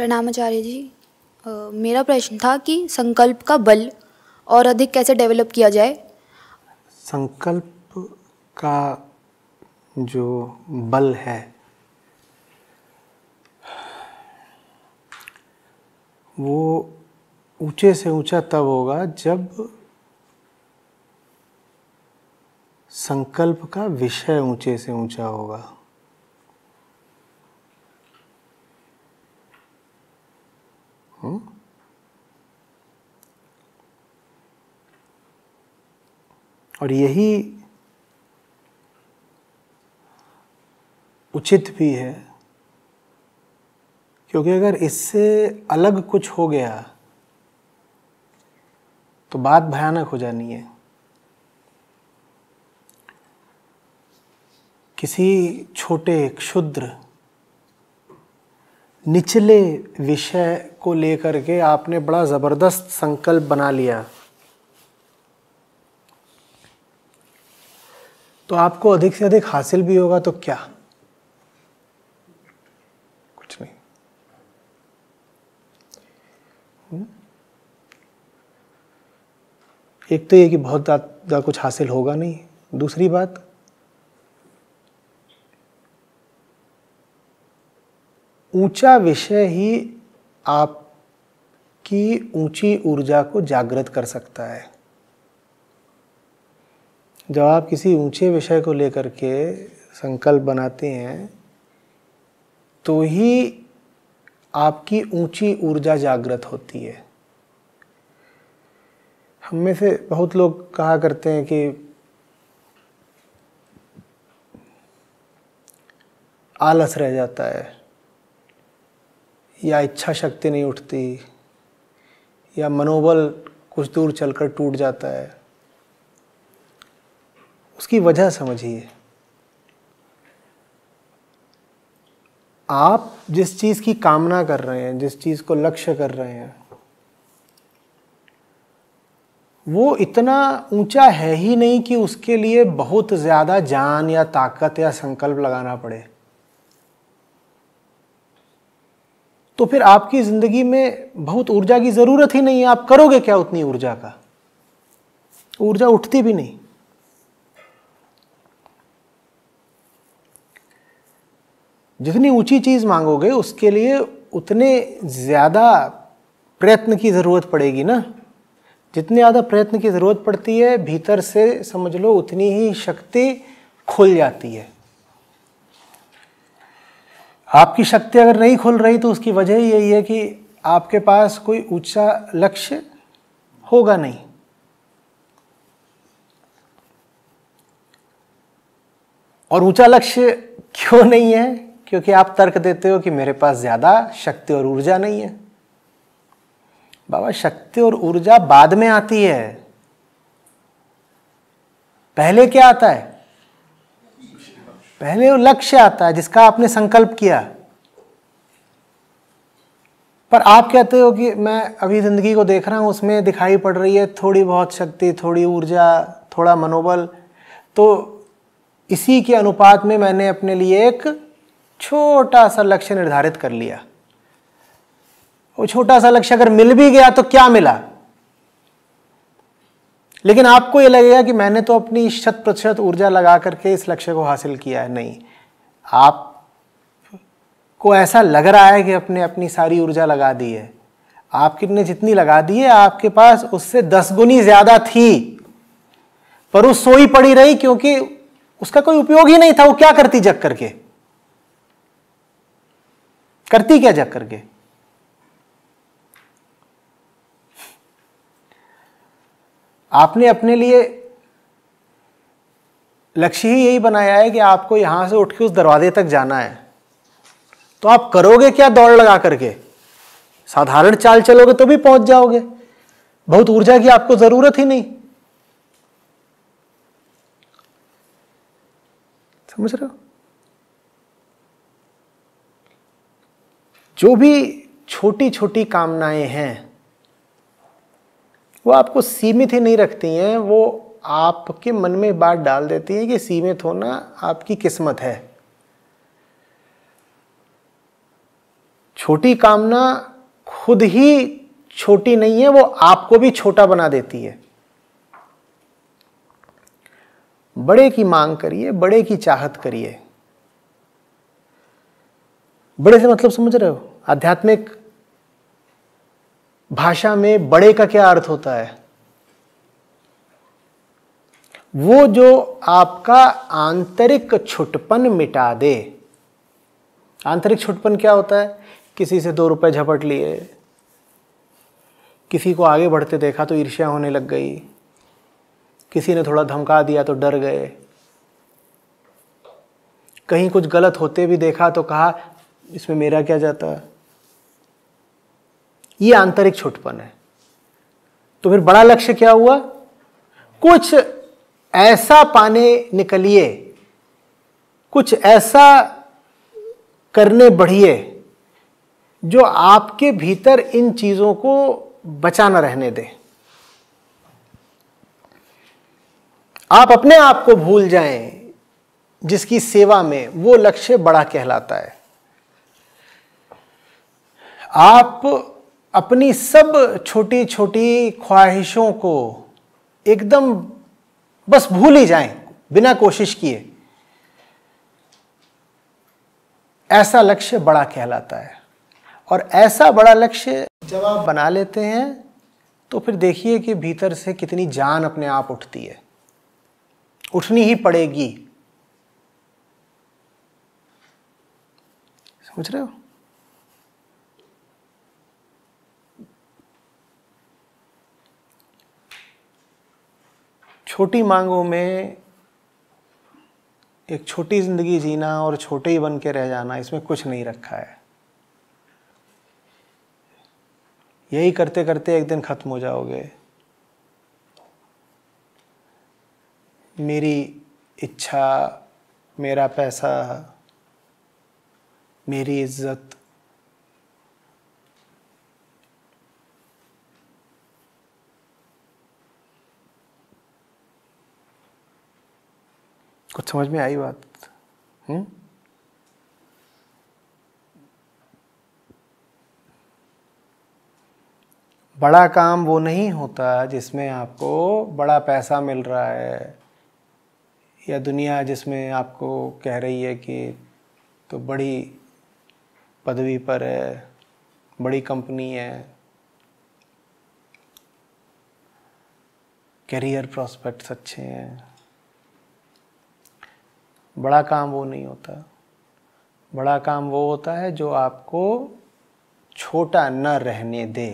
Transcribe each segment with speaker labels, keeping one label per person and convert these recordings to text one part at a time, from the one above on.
Speaker 1: प्रणाम आचार्य जी आ, मेरा प्रश्न था कि संकल्प का बल और अधिक कैसे डेवलप किया जाए संकल्प का जो बल है वो ऊंचे से ऊंचा तब होगा जब संकल्प का विषय ऊंचे से ऊंचा होगा और यही उचित भी है क्योंकि अगर इससे अलग कुछ हो गया तो बात भयानक हो जानी है किसी छोटे क्षुद्र निचले विषय को लेकर के आपने बड़ा ज़बरदस्त संकल्प बना लिया तो आपको अधिक से अधिक हासिल भी होगा तो क्या कुछ नहीं हम्म? एक तो ये कि बहुत ज़्यादा कुछ हासिल होगा नहीं दूसरी बात ऊंचा विषय ही आपकी ऊंची ऊर्जा को जागृत कर सकता है जब आप किसी ऊंचे विषय को लेकर के संकल्प बनाते हैं तो ही आपकी ऊंची ऊर्जा जागृत होती है हम में से बहुत लोग कहा करते हैं कि आलस रह जाता है या इच्छा शक्ति नहीं उठती या मनोबल कुछ दूर चलकर टूट जाता है उसकी वजह समझिए आप जिस चीज़ की कामना कर रहे हैं जिस चीज़ को लक्ष्य कर रहे हैं वो इतना ऊंचा है ही नहीं कि उसके लिए बहुत ज़्यादा जान या ताकत या संकल्प लगाना पड़े तो फिर आपकी ज़िंदगी में बहुत ऊर्जा की ज़रूरत ही नहीं है आप करोगे क्या उतनी ऊर्जा का ऊर्जा उठती भी नहीं जितनी ऊंची चीज़ मांगोगे उसके लिए उतने ज़्यादा प्रयत्न की ज़रूरत पड़ेगी ना जितने ज़्यादा प्रयत्न की ज़रूरत पड़ती है भीतर से समझ लो उतनी ही शक्ति खुल जाती है आपकी शक्ति अगर नहीं खुल रही तो उसकी वजह यही है कि आपके पास कोई ऊंचा लक्ष्य होगा नहीं और ऊंचा लक्ष्य क्यों नहीं है क्योंकि आप तर्क देते हो कि मेरे पास ज़्यादा शक्ति और ऊर्जा नहीं है बाबा शक्ति और ऊर्जा बाद में आती है पहले क्या आता है पहले वो लक्ष्य आता है जिसका आपने संकल्प किया पर आप कहते हो कि मैं अभी ज़िंदगी को देख रहा हूं उसमें दिखाई पड़ रही है थोड़ी बहुत शक्ति थोड़ी ऊर्जा थोड़ा मनोबल तो इसी के अनुपात में मैंने अपने लिए एक छोटा सा लक्ष्य निर्धारित कर लिया वो छोटा सा लक्ष्य अगर मिल भी गया तो क्या मिला लेकिन आपको ये लगेगा कि मैंने तो अपनी शत प्रतिशत ऊर्जा लगा करके इस लक्ष्य को हासिल किया है नहीं आप को ऐसा लग रहा है कि अपने अपनी सारी ऊर्जा लगा दी है आपने जितनी लगा दी है आपके पास उससे दस गुनी ज़्यादा थी पर वो सोई पड़ी रही क्योंकि उसका कोई उपयोग ही नहीं था वो क्या करती जग करके करती क्या जग करके आपने अपने लिए लक्ष्य ही यही बनाया है कि आपको यहां से उठ के उस दरवाजे तक जाना है तो आप करोगे क्या दौड़ लगा करके साधारण चाल चलोगे तो भी पहुंच जाओगे बहुत ऊर्जा की आपको जरूरत ही नहीं समझ रहे हो जो भी छोटी छोटी कामनाएं हैं वो आपको सीमित ही नहीं रखती हैं वो आपके मन में बात डाल देती है कि सीमित होना आपकी किस्मत है छोटी कामना खुद ही छोटी नहीं है वो आपको भी छोटा बना देती है बड़े की मांग करिए बड़े की चाहत करिए बड़े से मतलब समझ रहे हो आध्यात्मिक भाषा में बड़े का क्या अर्थ होता है वो जो आपका आंतरिक छुटपन मिटा दे आंतरिक छुटपन क्या होता है किसी से दो रुपए झपट लिए किसी को आगे बढ़ते देखा तो ईर्ष्या होने लग गई किसी ने थोड़ा धमका दिया तो डर गए कहीं कुछ गलत होते भी देखा तो कहा इसमें मेरा क्या जाता है ये आंतरिक छुटपन है तो फिर बड़ा लक्ष्य क्या हुआ कुछ ऐसा पाने निकलिए कुछ ऐसा करने बढ़िए जो आपके भीतर इन चीज़ों को बचाना रहने दे आप अपने आप को भूल जाएं जिसकी सेवा में वो लक्ष्य बड़ा कहलाता है आप अपनी सब छोटी छोटी ख्वाहिशों को एकदम बस भूल ही जाएं बिना कोशिश किए ऐसा लक्ष्य बड़ा कहलाता है और ऐसा बड़ा लक्ष्य जब आप बना लेते हैं तो फिर देखिए कि भीतर से कितनी जान अपने आप उठती है उठनी ही पड़ेगी समझ रहे हो छोटी मांगों में एक छोटी ज़िंदगी जीना और छोटे ही बन के रह जाना इसमें कुछ नहीं रखा है यही करते करते एक दिन ख़त्म हो जाओगे मेरी इच्छा मेरा पैसा मेरी इज्जत कुछ समझ में आई बात हुँ? हम्म? बड़ा काम वो नहीं होता जिसमें आपको बड़ा पैसा मिल रहा है या दुनिया जिसमें आपको कह रही है कि तो बड़ी पदवी पर है बड़ी कंपनी है करियर प्रॉस्पेक्ट्स अच्छे हैं बड़ा काम वो नहीं होता बड़ा काम वो होता है जो आपको छोटा न रहने दे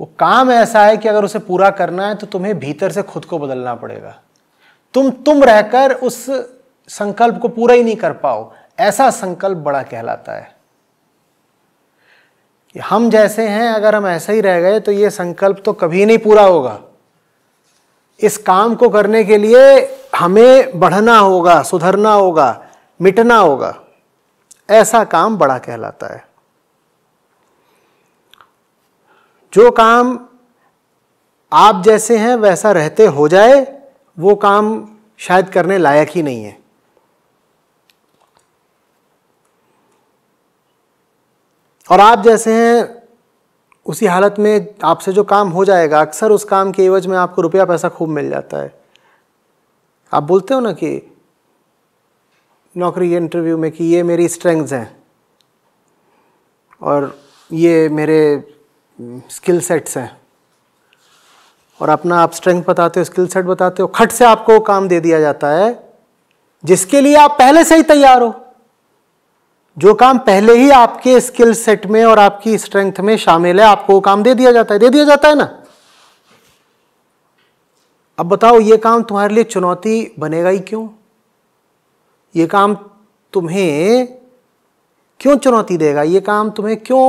Speaker 1: वो काम ऐसा है कि अगर उसे पूरा करना है तो तुम्हें भीतर से खुद को बदलना पड़ेगा तुम तुम रहकर उस संकल्प को पूरा ही नहीं कर पाओ ऐसा संकल्प बड़ा कहलाता है कि हम जैसे हैं अगर हम ऐसे ही रह गए तो ये संकल्प तो कभी नहीं पूरा होगा इस काम को करने के लिए हमें बढ़ना होगा सुधरना होगा मिटना होगा ऐसा काम बड़ा कहलाता है जो काम आप जैसे हैं वैसा रहते हो जाए वो काम शायद करने लायक ही नहीं है और आप जैसे हैं उसी हालत में आपसे जो काम हो जाएगा अक्सर उस काम के एवज में आपको रुपया पैसा खूब मिल जाता है आप बोलते हो ना कि नौकरी इंटरव्यू में कि ये मेरी स्ट्रेंग्स हैं और ये मेरे स्किल हम्म, सेट्स हैं और अपना आप स्ट्रेंथ बताते हो स्किल सेट बताते हो खट से आपको काम दे दिया जाता है जिसके लिए आप पहले से ही तैयार हो जो काम पहले ही आपके स्किल सेट में और आपकी स्ट्रेंथ में शामिल है आपको वो काम दे दिया जाता है दे दिया जाता है ना अब बताओ ये काम तुम्हारे लिए चुनौती बनेगा ही क्यों ये काम तुम्हें क्यों चुनौती देगा ये काम तुम्हें क्यों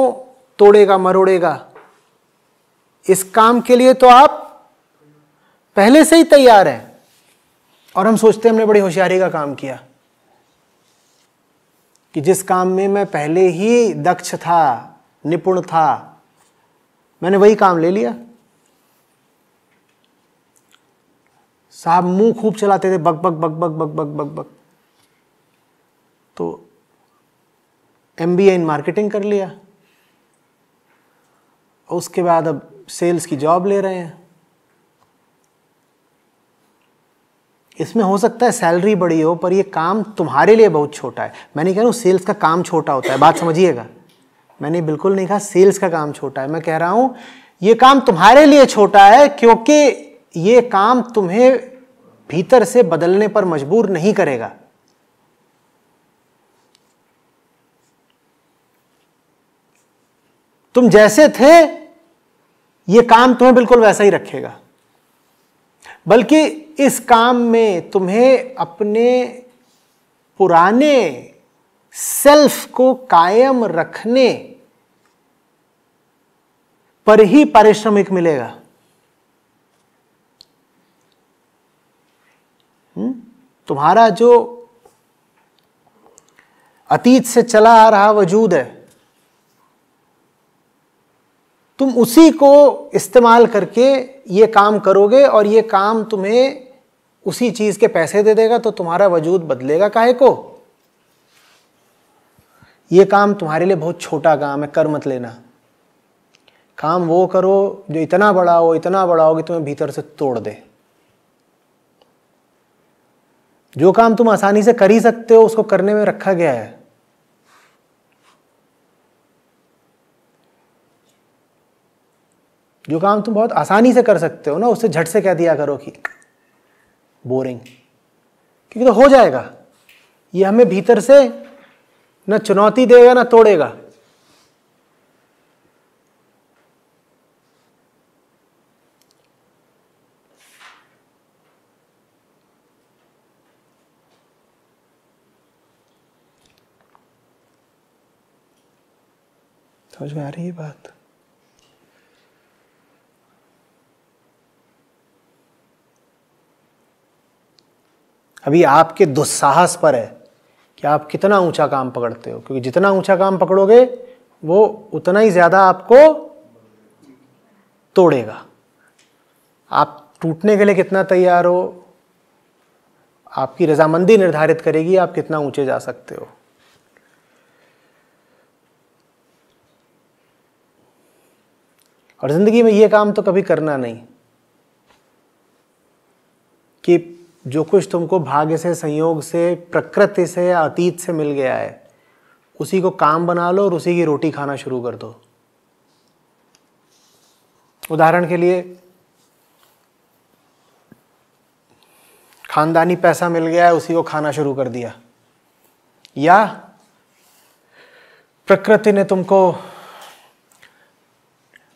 Speaker 1: तोड़ेगा मरोड़ेगा इस काम के लिए तो आप पहले से ही तैयार हैं और हम सोचते हैं हमने बड़ी होशियारी का काम किया कि जिस काम में मैं पहले ही दक्ष था निपुण था मैंने वही काम ले लिया साहब मुंह खूब चलाते थे बक बक बक बक बक बक बक बक तो एम बी इन मार्केटिंग कर लिया उसके बाद अब सेल्स की जॉब ले रहे हैं इसमें हो सकता है सैलरी बड़ी हो पर ये काम तुम्हारे लिए बहुत छोटा है मैं नहीं कह रहा हूँ सेल्स का काम छोटा होता है बात समझिएगा मैंने बिल्कुल नहीं कहा सेल्स का काम छोटा है मैं कह रहा हूँ ये काम तुम्हारे लिए छोटा है क्योंकि ये काम तुम्हें भीतर से बदलने पर मजबूर नहीं करेगा तुम जैसे थे ये काम तुम्हें बिल्कुल वैसा ही रखेगा बल्कि इस काम में तुम्हें अपने पुराने सेल्फ को कायम रखने पर ही पारिश्रमिक मिलेगा तुम्हारा जो अतीत से चला आ रहा वजूद है तुम उसी को इस्तेमाल करके ये काम करोगे और ये काम तुम्हें उसी चीज़ के पैसे दे देगा तो तुम्हारा वजूद बदलेगा काहे को ये काम तुम्हारे लिए बहुत छोटा काम है कर मत लेना काम वो करो जो इतना बड़ा हो इतना बड़ा हो कि तुम्हें भीतर से तोड़ दे जो काम तुम आसानी से कर ही सकते हो उसको करने में रखा गया है जो काम तुम बहुत आसानी से कर सकते हो ना उससे झट से कह दिया करो कि बोरिंग क्योंकि तो हो जाएगा ये हमें भीतर से ना चुनौती देगा ना तोड़ेगा समझ में आ रही है बात अभी आपके दुस्साहस पर है कि आप कितना ऊंचा काम पकड़ते हो क्योंकि जितना ऊंचा काम पकड़ोगे वो उतना ही ज्यादा आपको तोड़ेगा आप टूटने के लिए कितना तैयार हो आपकी रजामंदी निर्धारित करेगी आप कितना ऊंचे जा सकते हो और ज़िंदगी में ये काम तो कभी करना नहीं कि जो कुछ तुमको भाग्य से संयोग से प्रकृति से या अतीत से मिल गया है उसी को काम बना लो और उसी की रोटी खाना शुरू कर दो उदाहरण के लिए खानदानी पैसा मिल गया है उसी को खाना शुरू कर दिया या प्रकृति ने तुमको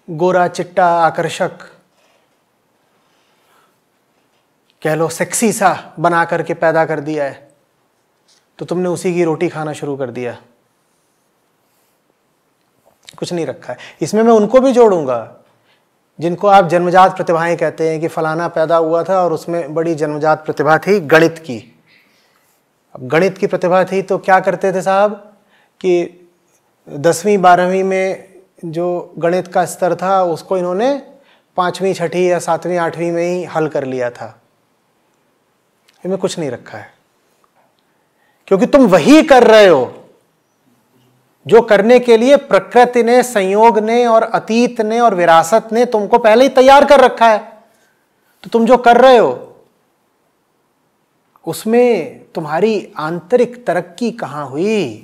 Speaker 1: गोरा चिट्टा आकर्षक कह लो सेक्सी सा बना करके पैदा कर दिया है तो तुमने उसी की रोटी खाना शुरू कर दिया कुछ नहीं रखा है इसमें मैं उनको भी जोड़ूंगा जिनको आप जन्मजात प्रतिभाएं कहते हैं कि फलाना पैदा हुआ था और उसमें बड़ी जन्मजात प्रतिभा थी गणित की अब गणित की प्रतिभा थी तो क्या करते थे साहब कि दसवीं बारहवीं में जो गणित का स्तर था उसको इन्होंने पांचवीं छठी या सातवीं आठवीं में ही हल कर लिया था इनमें कुछ नहीं रखा है क्योंकि तुम वही कर रहे हो जो करने के लिए प्रकृति ने संयोग ने और अतीत ने और विरासत ने तुमको पहले ही तैयार कर रखा है तो तुम जो कर रहे हो उसमें तुम्हारी आंतरिक तरक्की कहां हुई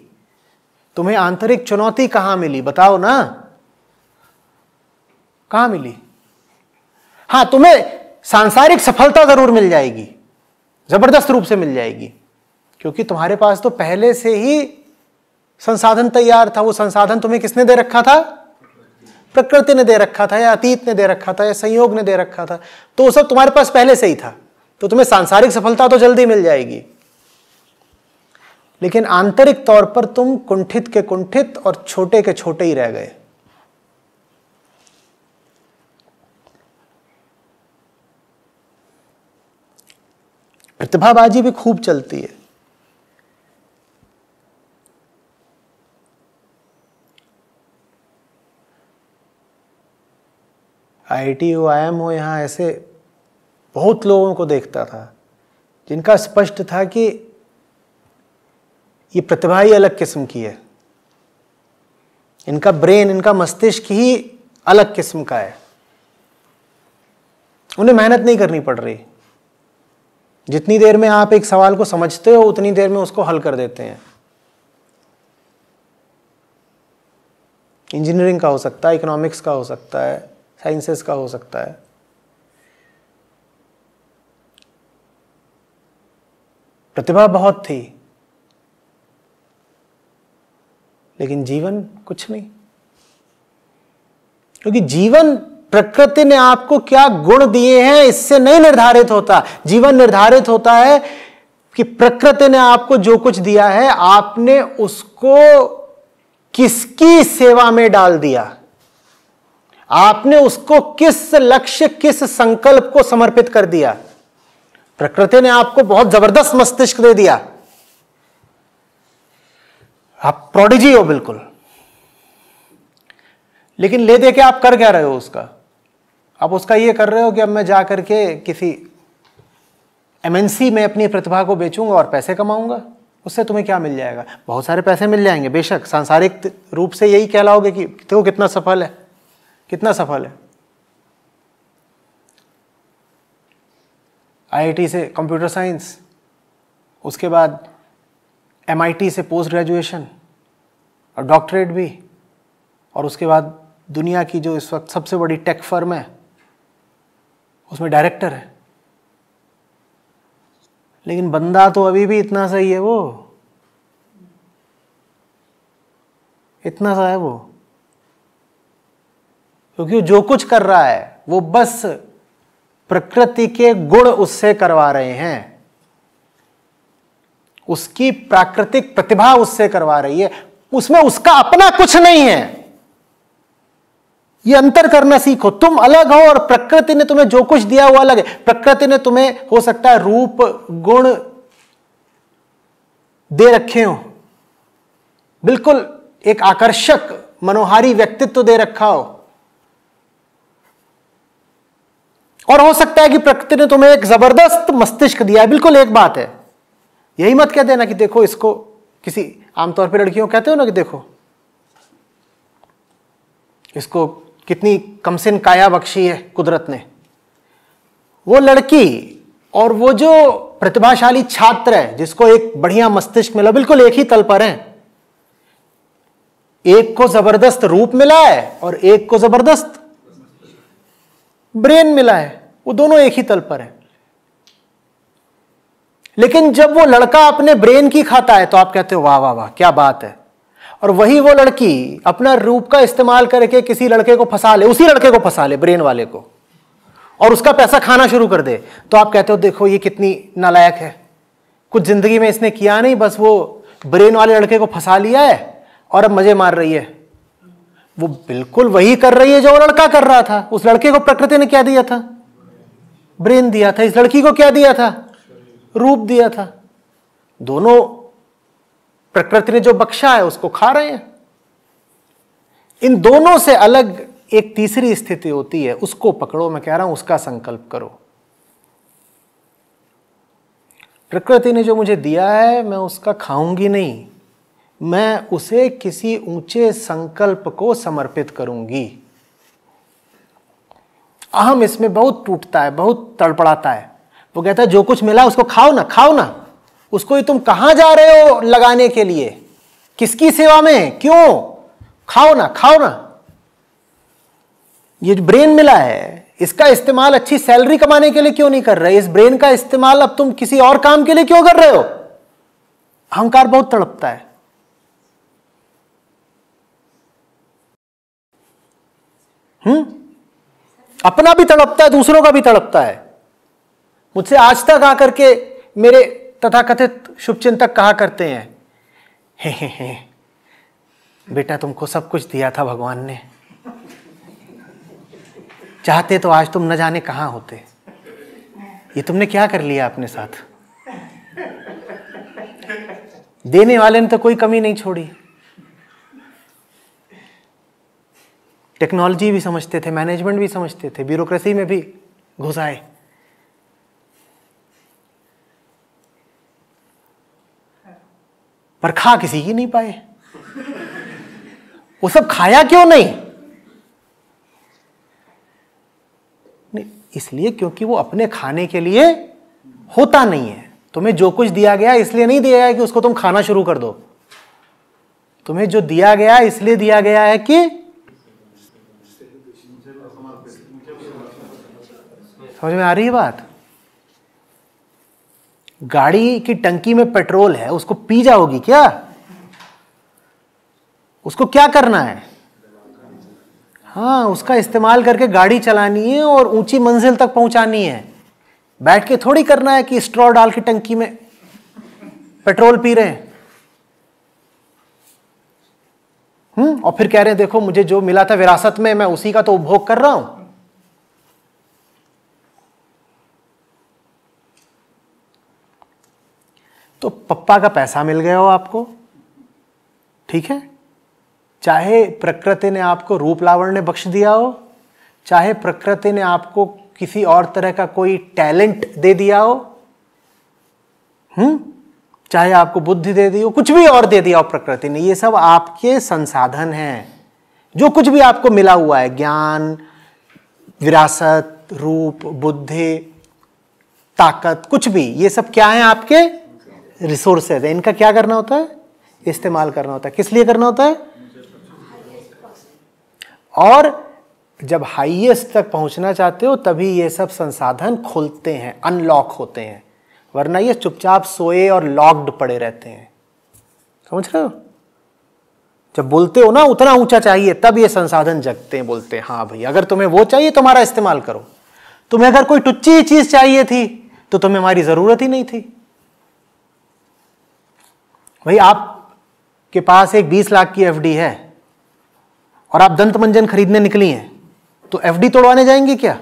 Speaker 1: तुम्हें आंतरिक चुनौती कहां मिली बताओ ना कहां मिली हां तुम्हें सांसारिक सफलता जरूर मिल जाएगी जबरदस्त रूप से मिल जाएगी क्योंकि तुम्हारे पास तो पहले से ही संसाधन तैयार था वो संसाधन तुम्हें किसने दे रखा था प्रकृति ने दे रखा था या अतीत ने दे रखा था या संयोग ने दे रखा था तो वो सब तुम्हारे पास पहले से ही था तो तुम्हें सांसारिक सफलता तो जल्दी मिल जाएगी लेकिन आंतरिक तौर पर तुम कुंठित के कुंठित और छोटे के छोटे ही रह गए प्रतिभाबाजी भी खूब चलती है आई टी हो आई एम हो यहाँ ऐसे बहुत लोगों को देखता था जिनका स्पष्ट था कि ये प्रतिभा ही अलग किस्म की है इनका ब्रेन इनका मस्तिष्क ही अलग किस्म का है उन्हें मेहनत नहीं करनी पड़ रही जितनी देर में आप एक सवाल को समझते हो उतनी देर में उसको हल कर देते हैं इंजीनियरिंग का हो सकता है इकोनॉमिक्स का हो सकता है साइंसेस का हो सकता है प्रतिभा बहुत थी लेकिन जीवन कुछ नहीं क्योंकि जीवन प्रकृति ने आपको क्या गुण दिए हैं इससे नहीं निर्धारित होता जीवन निर्धारित होता है कि प्रकृति ने आपको जो कुछ दिया है आपने उसको किसकी सेवा में डाल दिया आपने उसको किस लक्ष्य किस संकल्प को समर्पित कर दिया प्रकृति ने आपको बहुत जबरदस्त मस्तिष्क दे दिया आप प्रोडिजी हो बिल्कुल लेकिन ले दे के आप कर क्या रहे हो उसका आप उसका ये कर रहे हो कि अब मैं जा करके किसी एमएनसी में अपनी प्रतिभा को बेचूंगा और पैसे कमाऊंगा उससे तुम्हें क्या मिल जाएगा बहुत सारे पैसे मिल जाएंगे बेशक सांसारिक रूप से यही कहलाओगे कि देखो तो कितना सफल है कितना सफल है आईआईटी से कंप्यूटर साइंस उसके बाद एमआईटी से पोस्ट ग्रेजुएशन और डॉक्टरेट भी और उसके बाद दुनिया की जो इस वक्त सबसे बड़ी टेक फर्म है उसमें डायरेक्टर है लेकिन बंदा तो अभी भी इतना सही है वो इतना सा है वो क्योंकि वो जो कुछ कर रहा है वो बस प्रकृति के गुण उससे करवा रहे हैं उसकी प्राकृतिक प्रतिभा उससे करवा रही है उसमें उसका अपना कुछ नहीं है ये अंतर करना सीखो तुम अलग हो और प्रकृति ने तुम्हें जो कुछ दिया वो अलग है प्रकृति ने तुम्हें हो सकता है रूप गुण दे रखे हो बिल्कुल एक आकर्षक मनोहारी व्यक्तित्व दे रखा हो और हो सकता है कि प्रकृति ने तुम्हें एक जबरदस्त मस्तिष्क दिया है बिल्कुल एक बात है यही मत कह देना कि देखो इसको किसी आमतौर पर लड़कियों कहते हो ना कि देखो इसको कितनी कमसिन काया बख्शी है कुदरत ने वो लड़की और वो जो प्रतिभाशाली छात्र है जिसको एक बढ़िया मस्तिष्क मिला बिल्कुल एक ही तल पर है एक को जबरदस्त रूप मिला है और एक को जबरदस्त ब्रेन मिला है वो दोनों एक ही तल पर है लेकिन जब वो लड़का अपने ब्रेन की खाता है तो आप कहते हो वाह वाह वाह क्या बात है और वही वो लड़की अपना रूप का इस्तेमाल करके किसी लड़के को फंसा ले उसी लड़के को फंसा ले ब्रेन वाले को और उसका पैसा खाना शुरू कर दे तो आप कहते हो देखो ये कितनी नालायक है कुछ जिंदगी में इसने किया नहीं बस वो ब्रेन वाले लड़के को फंसा लिया है और अब मजे मार रही है वो बिल्कुल वही कर रही है जो लड़का कर रहा था उस लड़के को प्रकृति ने क्या दिया था ब्रेन दिया था इस लड़की को क्या दिया था रूप दिया था दोनों प्रकृति ने जो बख्शा है उसको खा रहे हैं इन दोनों से अलग एक तीसरी स्थिति होती है उसको पकड़ो मैं कह रहा हूं उसका संकल्प करो प्रकृति ने जो मुझे दिया है मैं उसका खाऊंगी नहीं मैं उसे किसी ऊंचे संकल्प को समर्पित करूंगी अहम इसमें बहुत टूटता है बहुत तड़पड़ाता है वो कहता है जो कुछ मिला उसको खाओ ना खाओ ना उसको तुम कहां जा रहे हो लगाने के लिए किसकी सेवा में क्यों खाओ ना खाओ ना ये जो ब्रेन मिला है इसका इस्तेमाल अच्छी सैलरी कमाने के लिए क्यों नहीं कर रहे इस ब्रेन का इस्तेमाल अब तुम किसी और काम के लिए क्यों कर रहे हो अहंकार बहुत तड़पता है हम्म अपना भी तड़पता है दूसरों का भी तड़पता है मुझसे आज तक आकर के मेरे तथाकथित शुभचिंतक कहा करते हैं हे हे हे बेटा तुमको सब कुछ दिया था भगवान ने चाहते तो आज तुम न जाने कहाँ होते ये तुमने क्या कर लिया अपने साथ देने वाले ने तो कोई कमी नहीं छोड़ी टेक्नोलॉजी भी समझते थे मैनेजमेंट भी समझते थे ब्यूरोक्रेसी में भी घुसाए पर खा किसी की नहीं पाए वो सब खाया क्यों नहीं इसलिए क्योंकि वो अपने खाने के लिए होता नहीं है तुम्हें जो कुछ दिया गया इसलिए नहीं दिया गया कि उसको तुम खाना शुरू कर दो तुम्हें जो दिया गया इसलिए दिया गया है कि समझ में आ रही है बात गाड़ी की टंकी में पेट्रोल है उसको पी जाओगी क्या उसको क्या करना है हाँ उसका इस्तेमाल करके गाड़ी चलानी है और ऊंची मंजिल तक पहुंचानी है बैठ के थोड़ी करना है कि स्ट्रॉ डाल के टंकी में पेट्रोल पी रहे हैं हम्म और फिर कह रहे हैं देखो मुझे जो मिला था विरासत में मैं उसी का तो उपभोग कर रहा हूं तो पप्पा का पैसा मिल गया हो आपको ठीक है चाहे प्रकृति ने आपको रूप ने बख्श दिया हो चाहे प्रकृति ने आपको किसी और तरह का कोई टैलेंट दे दिया हो हम्म चाहे आपको बुद्धि दे दी हो कुछ भी और दे दिया हो प्रकृति ने ये सब आपके संसाधन हैं जो कुछ भी आपको मिला हुआ है ज्ञान विरासत रूप बुद्धि ताकत कुछ भी ये सब क्या है आपके रिसोर्सेज है तो इनका क्या करना होता है इस्तेमाल करना होता है किस लिए करना होता है और जब हाईएस्ट तक पहुंचना चाहते हो तभी ये सब संसाधन खुलते हैं अनलॉक होते हैं वरना ये चुपचाप सोए और लॉक्ड पड़े रहते हैं समझ रहे हो जब बोलते हो ना उतना ऊंचा चाहिए तब ये संसाधन जगते हैं बोलते हैं हाँ भाई अगर तुम्हें वो चाहिए तुम्हारा इस्तेमाल करो तुम्हें अगर कोई टुच्ची चीज़ चाहिए थी तो तुम्हें हमारी ज़रूरत ही नहीं थी भाई आप के पास एक 20 लाख की एफडी है और आप दंत मंजन खरीदने निकली हैं तो एफडी तोड़वाने जाएंगे क्या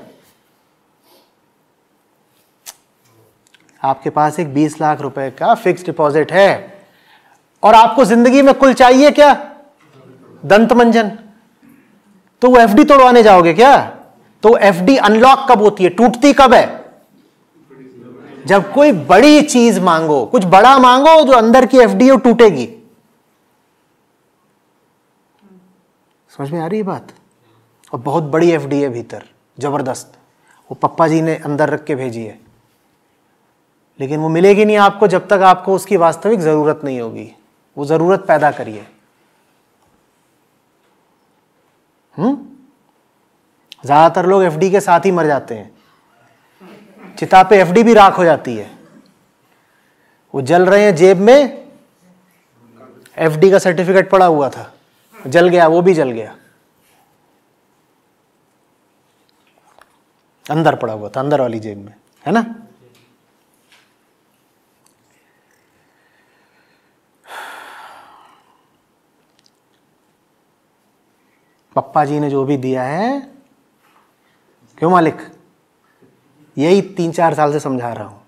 Speaker 1: आपके पास एक 20 लाख रुपए का फिक्स डिपॉजिट है और आपको जिंदगी में कुल चाहिए क्या दंत मंजन तो वो एफडी तोड़वाने जाओगे क्या तो एफडी अनलॉक कब होती है टूटती कब है जब कोई बड़ी चीज मांगो कुछ बड़ा मांगो जो तो अंदर की एफडीओ टूटेगी समझ में आ रही है बात और बहुत बड़ी एफ डी है भीतर जबरदस्त वो पप्पा जी ने अंदर रख के भेजी है लेकिन वो मिलेगी नहीं आपको जब तक आपको उसकी वास्तविक ज़रूरत नहीं होगी वो ज़रूरत पैदा करिए हम्म? ज़्यादातर लोग एफडी के साथ ही मर जाते हैं चिता पे एफडी भी राख हो जाती है वो जल रहे हैं जेब में एफडी का सर्टिफिकेट पड़ा हुआ था जल गया वो भी जल गया अंदर पड़ा हुआ था अंदर वाली जेब में है ना पप्पा जी ने जो भी दिया है क्यों मालिक यही तीन चार साल से समझा रहा हूँ